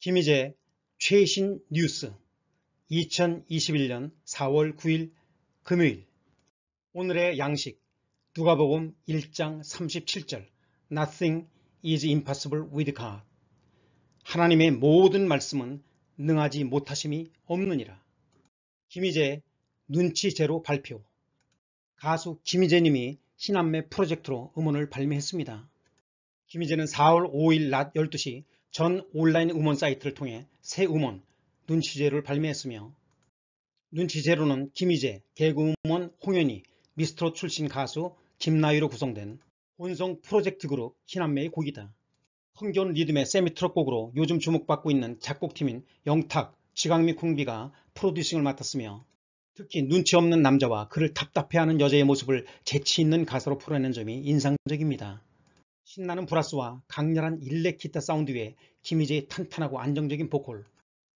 김희재 최신 뉴스 2021년 4월 9일 금요일 오늘의 양식 누가복음 1장 37절 Nothing is impossible with God 하나님의 모든 말씀은 능하지 못하심이 없느니라 김희재 눈치제로 발표 가수 김희재님이 신한매 프로젝트로 음원을 발매했습니다. 김희재는 4월 5일 낮 12시 전 온라인 음원 사이트를 통해 새 음원, 눈치제로를 발매했으며 눈치제로는 김희재, 개그우먼 홍현희, 미스트롯 출신 가수 김나유로 구성된 온성 프로젝트 그룹 희남매의 곡이다. 흥겨운 리듬의 세미트럭 곡으로 요즘 주목받고 있는 작곡팀인 영탁, 지강미 쿵비가 프로듀싱을 맡았으며 특히 눈치 없는 남자와 그를 답답해하는 여자의 모습을 재치 있는 가사로 풀어내는 점이 인상적입니다. 신나는 브라스와 강렬한 일렉 기타 사운드 위에 김희재의 탄탄하고 안정적인 보컬,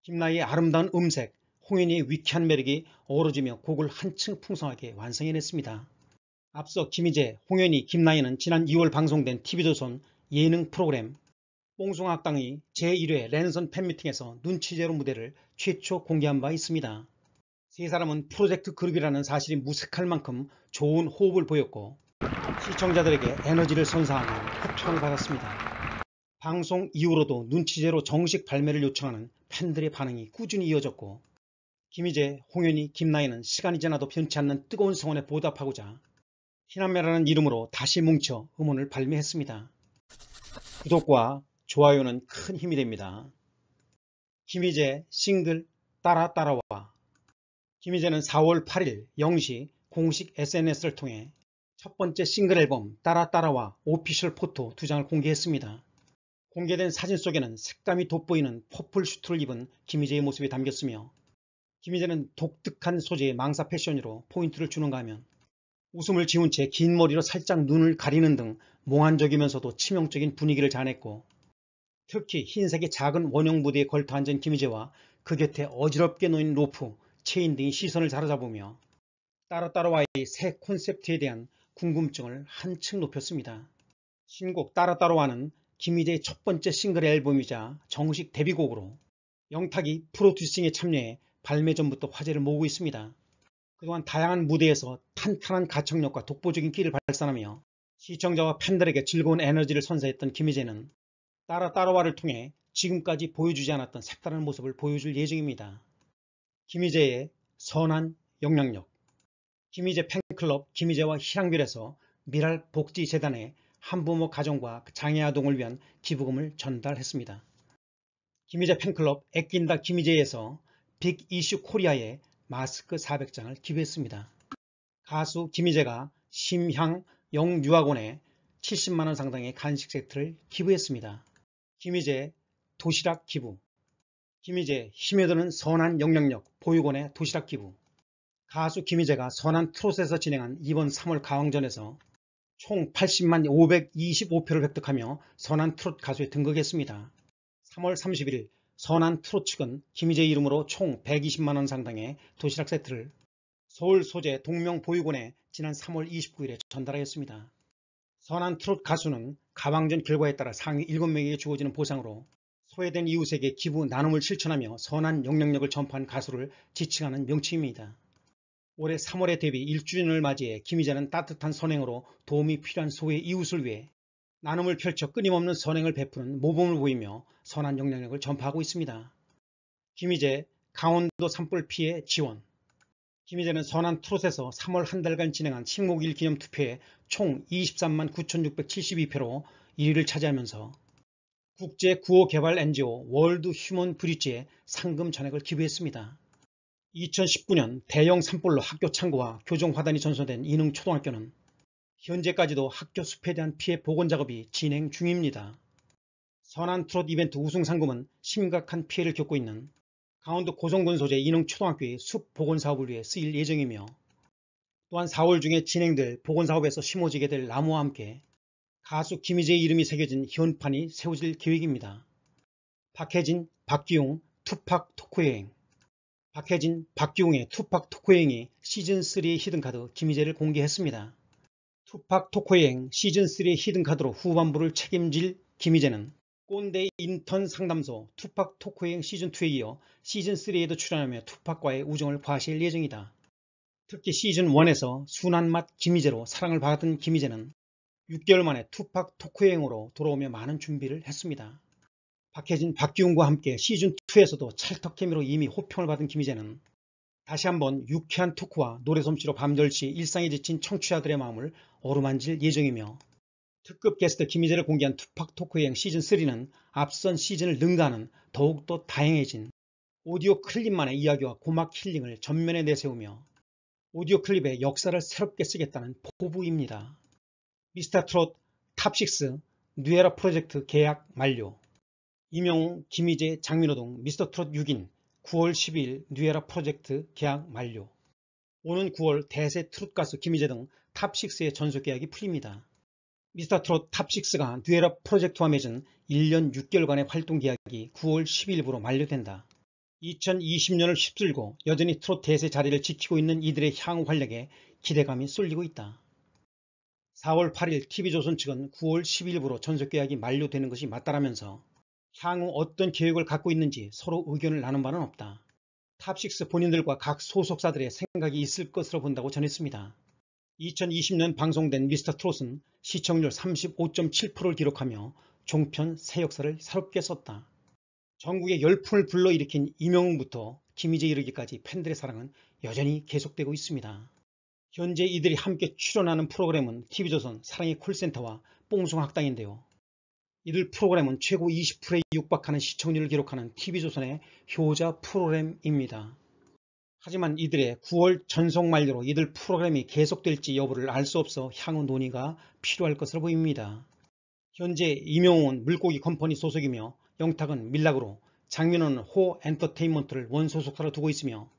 김나희의 아름다운 음색, 홍윤희의 위쾌한 매력이 어우러지며 곡을 한층 풍성하게 완성해냈습니다. 앞서 김희재, 홍현희, 김나희는 지난 2월 방송된 TV조선 예능 프로그램 뽕송학당이 제1회 랜선 팬미팅에서 눈치제로 무대를 최초 공개한 바 있습니다. 세 사람은 프로젝트 그룹이라는 사실이 무색할 만큼 좋은 호흡을 보였고 시청자들에게 에너지를 선사하는 협평을 받았습니다. 방송 이후로도 눈치제로 정식 발매를 요청하는 팬들의 반응이 꾸준히 이어졌고 김희재, 홍현희, 김나희는 시간이 지나도 변치 않는 뜨거운 성원에 보답하고자 희남매라는 이름으로 다시 뭉쳐 음원을 발매했습니다. 구독과 좋아요는 큰 힘이 됩니다. 김희재 싱글 따라 따라와 김희재는 4월 8일 0시 공식 SNS를 통해 첫 번째 싱글 앨범 따라 따라와 오피셜 포토 두 장을 공개했습니다. 공개된 사진 속에는 색감이 돋보이는 퍼플 슈트를 입은 김희재의 모습이 담겼으며 김희재는 독특한 소재의 망사 패션으로 포인트를 주는가 하면 웃음을 지운 채 긴 머리로 살짝 눈을 가리는 등 몽환적이면서도 치명적인 분위기를 자냈고 아 특히 흰색의 작은 원형 무대에 걸터앉은 김희재와 그 곁에 어지럽게 놓인 로프, 체인 등이 시선을 사로잡으며 따로따로와의 새 콘셉트에 대한 궁금증을 한층 높였습니다. 신곡 따라따로와는 김희재의 첫 번째 싱글 앨범이자 정식 데뷔곡으로 영탁이 프로듀싱에 참여해 발매 전부터 화제를 모으고 있습니다. 그동안 다양한 무대에서 탄탄한 가창력과 독보적인 끼를 발산하며 시청자와 팬들에게 즐거운 에너지를 선사했던 김희재는 따라따로와를 통해 지금까지 보여주지 않았던 색다른 모습을 보여줄 예정입니다. 김희재의 선한 영향력 김희재 팬 클럽 김희재와 희랑빌에서 미랄 복지재단에 한부모 가정과 그 장애아동을 위한 기부금을 전달했습니다. 김희재 팬클럽 애낀다 김희재에서 빅 이슈 코리아에 마스크 400장을 기부했습니다. 가수 김희재가 심향 영유아원에 70만원 상당의 간식 세트를 기부했습니다. 김희재 도시락 기부 김희재 힘에 드는 선한 영향력 보육원의 도시락 기부 가수 김희재가 선한 트롯에서 진행한 이번 3월 가왕전에서 총 80만 525표를 획득하며 선한 트롯 가수에 등극했습니다. 3월 31일 선한 트롯 측은 김희재 이름으로 총 120만원 상당의 도시락 세트를 서울 소재 동명보육원에 지난 3월 29일에 전달하였습니다. 선한 트롯 가수는 가왕전 결과에 따라 상위 7명에게 주어지는 보상으로 소외된 이웃에게 기부 나눔을 실천하며 선한 영향력을 전파한 가수를 지칭하는 명칭입니다. 올해 3월에 데뷔 1주년을 맞이해 김희자는 따뜻한 선행으로 도움이 필요한 소외 이웃을 위해 나눔을 펼쳐 끊임없는 선행을 베푸는 모범을 보이며 선한 영향력을 전파하고 있습니다. 김희재 강원도 산불 피해 지원 김희재는 선한 트롯에서 3월 한 달간 진행한 식목일 기념 투표에 총 23만 9,672표로 1위를 차지하면서 국제 구호 개발 NGO 월드 휴먼 브릿지에 상금 전액을 기부했습니다. 2019년 대형 산불로 학교 창고와 교정 화단이 전소된 이능 초등학교는 현재까지도 학교 숲에 대한 피해 복원 작업이 진행 중입니다. 선한 트롯 이벤트 우승 상금은 심각한 피해를 겪고 있는 강원도 고성군 소재 이능 초등학교의 숲 복원 사업을 위해 쓰일 예정이며 또한 4월 중에 진행될 복원 사업에서 심어지게 될 나무와 함께 가수 김희재의 이름이 새겨진 현판이 세워질 계획입니다. 박혜진, 박기용, 투팍 토크여행 박해진, 박기웅의 투팍 토크행이 시즌3 히든카드 김희재를 공개했습니다. 투팍 토크행 시즌3 히든카드로 후반부를 책임질 김희재는 꼰대 인턴 상담소 투팍 토크행 시즌2에 이어 시즌3에도 출연하며 투팍과의 우정을 과시할 예정이다. 특히 시즌1에서 순한 맛 김희재로 사랑을 받았던 김희재는 6개월 만에 투팍 토크행으로 돌아오며 많은 준비를 했습니다. 박해진, 박기웅과 함께 시즌2에서도 찰떡케미로 이미 호평을 받은 김희재는 다시 한번 유쾌한 토크와 노래솜씨로 밤절시 일상에 지친 청취자들의 마음을 어루만질 예정이며 특급 게스트 김희재를 공개한 투팍 토크여행 시즌3는 앞선 시즌을 능가하는 더욱더 다양해진 오디오 클립만의 이야기와 고막 힐링을 전면에 내세우며 오디오 클립의 역사를 새롭게 쓰겠다는 포부입니다. 미스터 트롯 탑6 뉴에라 프로젝트 계약 만료 임용, 김희재, 장민호동, 미스터 트롯 6인 9월 12일 뉴에라 프로젝트 계약 만료 오는 9월 대세 트롯 가수 김희재 등 탑6의 전속 계약이 풀립니다. 미스터 트롯 탑6가 뉴에라 프로젝트와 맺은 1년 6개월간의 활동 계약이 9월 10일부로 만료된다. 2020년을 휩쓸고 여전히 트롯 대세 자리를 지키고 있는 이들의 향후 활력에 기대감이 쏠리고 있다. 4월 8일 TV조선 측은 9월 10일부로 전속 계약이 만료되는 것이 맞다라면서 향후 어떤 계획을 갖고 있는지 서로 의견을 나눈 바는 없다. 탑6 본인들과 각 소속사들의 생각이 있을 것으로 본다고 전했습니다. 2020년 방송된 미스터 트롯은 시청률 35.7%를 기록하며 종편 새 역사를 새롭게 썼다. 전국의 열풍을 불러일으킨 이명웅부터 김희재 이르기까지 팬들의 사랑은 여전히 계속되고 있습니다. 현재 이들이 함께 출연하는 프로그램은 TV조선 사랑의 콜센터와 뽕송학당인데요. 이들 프로그램은 최고 20%에 육박하는 시청률을 기록하는 TV조선의 효자 프로그램입니다. 하지만 이들의 9월 전속 만료로 이들 프로그램이 계속될지 여부를 알 수 없어 향후 논의가 필요할 것으로 보입니다. 현재 임용훈 물고기 컴퍼니 소속이며 영탁은 밀락으로 장민호는 호 엔터테인먼트를 원소속사로 두고 있으며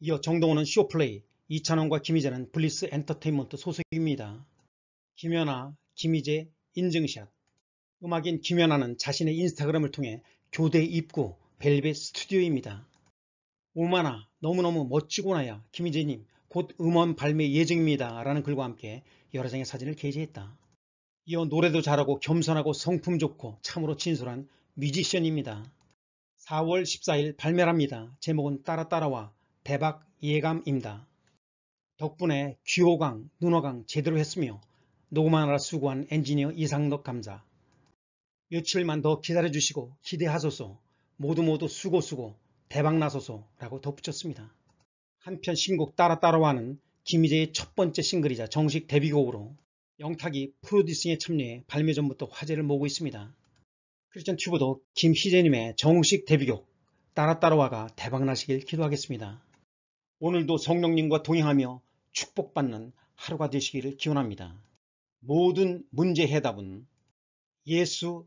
이어 정동호는 쇼플레이, 이찬원과 김희재는 블리스 엔터테인먼트 소속입니다. 김연아, 김희재, 인증샷 음악인 김연아는 자신의 인스타그램을 통해 교대 입구 벨벳 스튜디오입니다. 오마나 너무너무 멋지고 나야 김희재님 곧 음원 발매 예정입니다 라는 글과 함께 여러 장의 사진을 게재했다 이어 노래도 잘하고 겸손하고 성품 좋고 참으로 진솔한 뮤지션입니다. 4월 14일 발매랍니다. 제목은 따라 따라와 대박 예감입니다. 덕분에 귀호강, 눈호강 제대로 했으며 녹음하느라 수고한 엔지니어 이상덕 감사 며칠만 더 기다려주시고 기대하소서 모두 모두 수고 수고 대박나소서라고 덧붙였습니다. 한편 신곡 따라 따라와는 김희재의 첫 번째 싱글이자 정식 데뷔곡으로 영탁이 프로듀싱에 참여해 발매 전부터 화제를 모으고 있습니다. 크리스천 튜브도 김희재님의 정식 데뷔곡 따라 따라와가 대박나시길 기도하겠습니다. 오늘도 성령님과 동행하며 축복받는 하루가 되시기를 기원합니다. 모든 문제 해답은 예수